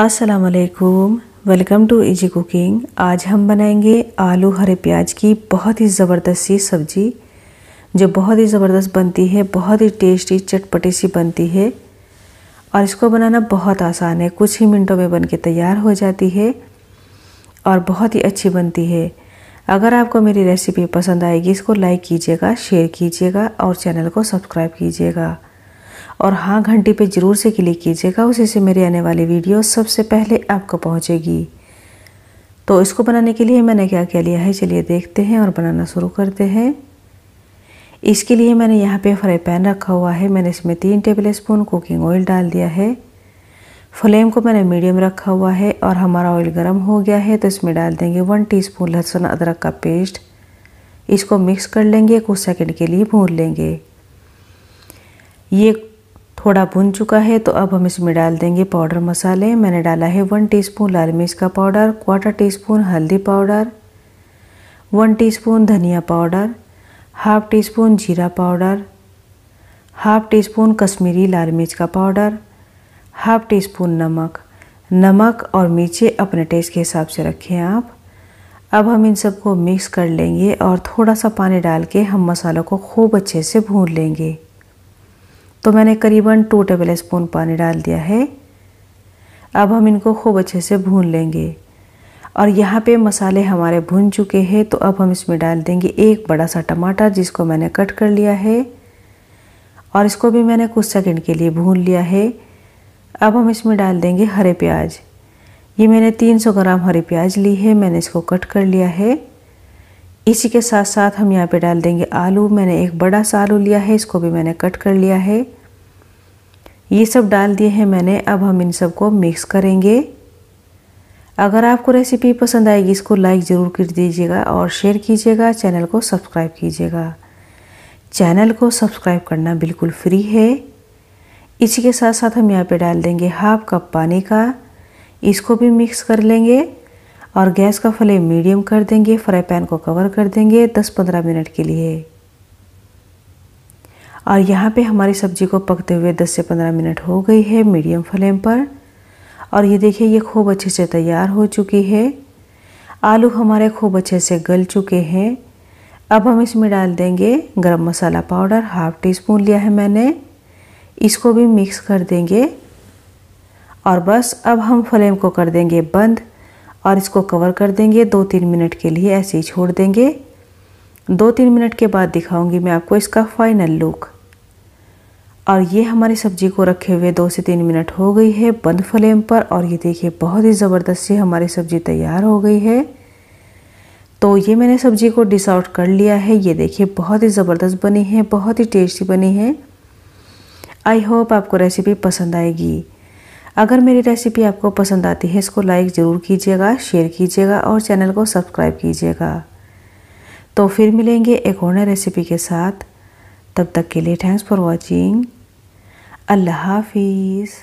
अस्सलाम वालेकुम welcome to easy cooking आज हम बनाएंगे आलू हरे प्याज की बहुत ही ज़बरदस्त सी सब्ज़ी जो बहुत ही ज़बरदस्त बनती है बहुत ही टेस्टी चटपटी सी बनती है और इसको बनाना बहुत आसान है कुछ ही मिनटों में बन के तैयार हो जाती है और बहुत ही अच्छी बनती है अगर आपको मेरी रेसिपी पसंद आएगी इसको लाइक कीजिएगा शेयर कीजिएगा और चैनल को सब्सक्राइब कीजिएगा और हाँ घंटी पे ज़रूर से क्लिक कीजिएगा उसी से मेरी आने वाली वीडियो सबसे पहले आपको पहुँचेगी तो इसको बनाने के लिए मैंने क्या क्या लिया है चलिए देखते हैं और बनाना शुरू करते हैं इसके लिए मैंने यहाँ पे फ्राई पैन रखा हुआ है मैंने इसमें तीन टेबल स्पून कुकिंग ऑयल डाल दिया है फ्लेम को मैंने मीडियम रखा हुआ है और हमारा ऑयल गर्म हो गया है तो इसमें डाल देंगे वन टीस्पून लहसुन अदरक का पेस्ट इसको मिक्स कर लेंगे कुछ सेकंड के लिए भून लेंगे ये थोड़ा भुन चुका है तो अब हम इसमें डाल देंगे पाउडर मसाले मैंने डाला है वन टीस्पून लाल मिर्च का पाउडर क्वार्टर टीस्पून हल्दी पाउडर वन टीस्पून धनिया पाउडर हाफ टी स्पून जीरा powder half teaspoon Kashmiri लाल मिर्च का पाउडर हाफ टी स्पून नमक नमक और मिर्चें अपने टेस्ट के हिसाब से रखें आप अब हम इन सबको मिक्स कर लेंगे और थोड़ा सा पानी डाल के हम मसालों को खूब अच्छे से भून लेंगे तो मैंने करीबन टू टेबल स्पून पानी डाल दिया है अब हम इनको खूब अच्छे से भून लेंगे और यहाँ पे मसाले हमारे भून चुके हैं तो अब हम इसमें डाल देंगे एक बड़ा सा टमाटर जिसको मैंने कट कर लिया है और इसको भी मैंने कुछ सेकंड के लिए भून लिया है अब हम इसमें डाल देंगे हरे प्याज ये मैंने 300 ग्राम हरी प्याज ली है मैंने इसको कट कर लिया है इसी के साथ साथ हम यहाँ पे डाल देंगे आलू मैंने एक बड़ा सा आलू लिया है इसको भी मैंने कट कर लिया है ये सब डाल दिए हैं मैंने अब हम इन सब को मिक्स करेंगे अगर आपको रेसिपी पसंद आएगी इसको लाइक ज़रूर कर दीजिएगा और शेयर कीजिएगा चैनल को सब्सक्राइब कीजिएगा चैनल को सब्सक्राइब करना बिल्कुल फ्री है इसी के साथ साथ हम यहाँ पे डाल देंगे हाफ कप पानी का इसको भी मिक्स कर लेंगे और गैस का फ्लेम मीडियम कर देंगे फ्राई पैन को कवर कर देंगे 10-15 मिनट के लिए और यहाँ पे हमारी सब्ज़ी को पकते हुए 10 से 15 मिनट हो गई है मीडियम फ्लेम पर और ये देखिए ये खूब अच्छे से तैयार हो चुकी है आलू हमारे खूब अच्छे से गल चुके हैं अब हम इसमें डाल देंगे garam masala powder half teaspoon लिया है मैंने इसको भी मिक्स कर देंगे और बस अब हम फ्लेम को कर देंगे बंद और इसको कवर कर देंगे दो तीन मिनट के लिए ऐसे ही छोड़ देंगे दो तीन मिनट के बाद दिखाऊंगी मैं आपको इसका फाइनल लुक और ये हमारी सब्जी को रखे हुए दो से तीन मिनट हो गई है बंद फ्लेम पर और ये देखिए बहुत ही ज़बरदस्त से हमारी सब्ज़ी तैयार हो गई है तो ये मैंने सब्ज़ी को डिस आउट कर लिया है ये देखिए बहुत ही ज़बरदस्त बनी है बहुत ही टेस्टी बनी है आई होप आपको रेसिपी पसंद आएगी अगर मेरी रेसिपी आपको पसंद आती है इसको लाइक ज़रूर कीजिएगा शेयर कीजिएगा और चैनल को सब्सक्राइब कीजिएगा तो फिर मिलेंगे एक और नई रेसिपी के साथ तब तक के लिए थैंक्स फॉर वॉचिंग अल्लाह हाफिज़